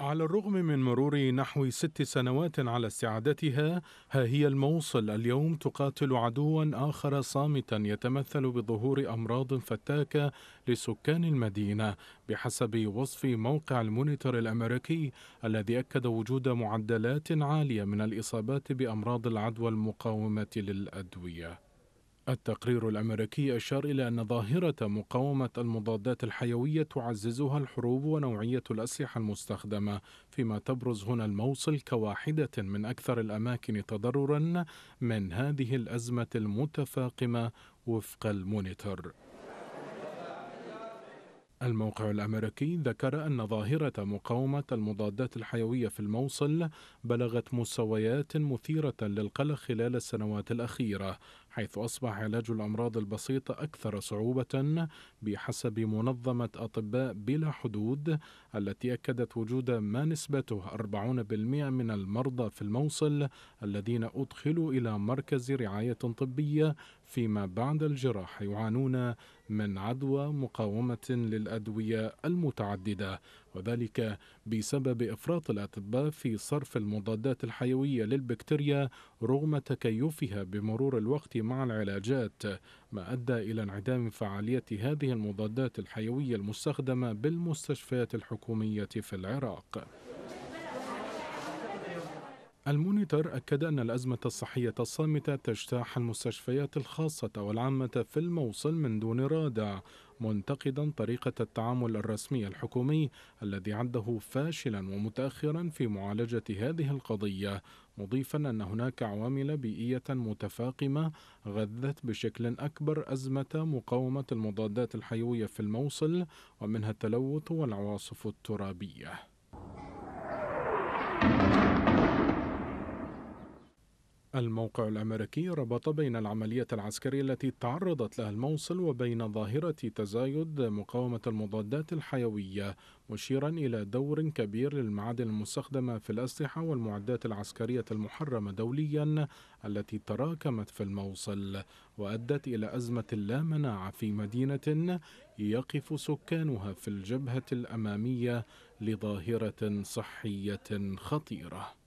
على الرغم من مرور نحو ست سنوات على استعادتها ها هي الموصل اليوم تقاتل عدوا آخر صامتا يتمثل بظهور أمراض فتاكة لسكان المدينة بحسب وصف موقع المونيتور الأمريكي الذي أكد وجود معدلات عالية من الإصابات بأمراض العدوى المقاومة للأدوية التقرير الأمريكي أشار إلى أن ظاهرة مقاومة المضادات الحيوية تعززها الحروب ونوعية الأسلحة المستخدمة فيما تبرز هنا الموصل كواحدة من أكثر الأماكن تضررا من هذه الأزمة المتفاقمة وفق المونيتور الموقع الأمريكي ذكر أن ظاهرة مقاومة المضادات الحيوية في الموصل بلغت مستويات مثيرة للقلق خلال السنوات الأخيرة حيث أصبح علاج الأمراض البسيطة أكثر صعوبة بحسب منظمة أطباء بلا حدود التي أكدت وجود ما نسبته 40% من المرضى في الموصل الذين أدخلوا إلى مركز رعاية طبية فيما بعد الجراح يعانون من عدوى مقاومة للأدوية المتعددة وذلك بسبب إفراط الأطباء في صرف المضادات الحيوية للبكتيريا رغم تكيفها بمرور الوقت مع العلاجات ما أدى إلى انعدام فعالية هذه المضادات الحيوية المستخدمة بالمستشفيات الحكومية في العراق المونيتور أكد أن الأزمة الصحية الصامتة تجتاح المستشفيات الخاصة والعامة في الموصل من دون رادع منتقدا طريقة التعامل الرسمي الحكومي الذي عده فاشلا ومتأخرا في معالجة هذه القضية مضيفا أن هناك عوامل بيئية متفاقمة غذت بشكل أكبر أزمة مقاومة المضادات الحيوية في الموصل ومنها التلوث والعواصف الترابية الموقع الأمريكي ربط بين العملية العسكرية التي تعرضت لها الموصل وبين ظاهرة تزايد مقاومة المضادات الحيوية مشيرا إلى دور كبير للمعادن المستخدمة في الأسلحة والمعدات العسكرية المحرمة دوليا التي تراكمت في الموصل وأدت إلى أزمة لا مناعة في مدينة يقف سكانها في الجبهة الأمامية لظاهرة صحية خطيرة